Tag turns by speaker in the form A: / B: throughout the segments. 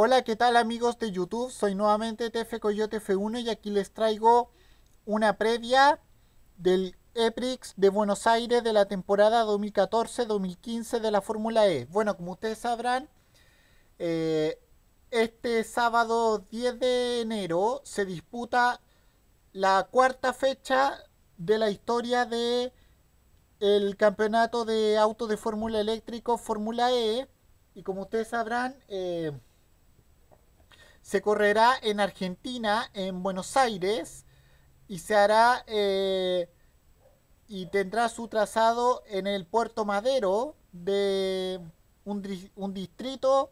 A: Hola, ¿qué tal amigos de YouTube? Soy nuevamente TF Coyote F1 y aquí les traigo una previa del EPRIX de Buenos Aires de la temporada 2014-2015 de la Fórmula E. Bueno, como ustedes sabrán, eh, este sábado 10 de enero se disputa la cuarta fecha de la historia de el campeonato de auto de fórmula eléctrico Fórmula E y como ustedes sabrán eh, se correrá en Argentina, en Buenos Aires, y se hará eh, y tendrá su trazado en el puerto Madero de un, distrito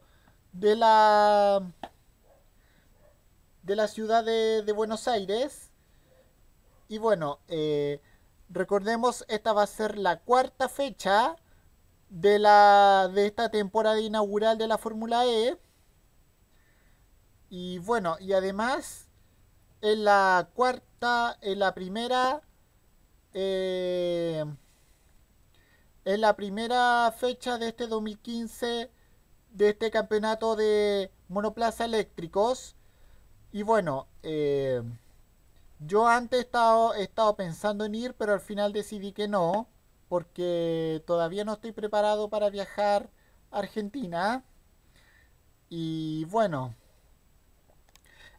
A: de la de la ciudad de, Buenos Aires. Y bueno, eh, recordemos, esta va a ser la cuarta fecha de, la, de esta temporada inaugural de la Fórmula E. Y bueno, y además, en la cuarta, en la primera, eh, en la primera fecha de este 2015, de este campeonato de monoplaza eléctricos. Y bueno, eh, yo antes he estado pensando en ir, pero al final decidí que no, porque todavía no estoy preparado para viajar a Argentina. Y bueno.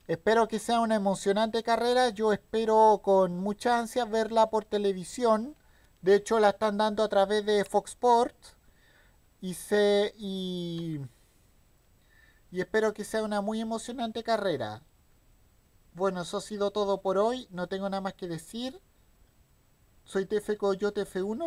A: Espero que sea una emocionante carrera. Yo espero con mucha ansia verla por televisión. De hecho, la están dando a través de Fox Sports. Y, y, y espero que sea una muy emocionante carrera. Bueno, eso ha sido todo por hoy. No tengo nada más que decir. Soy TF yo F1.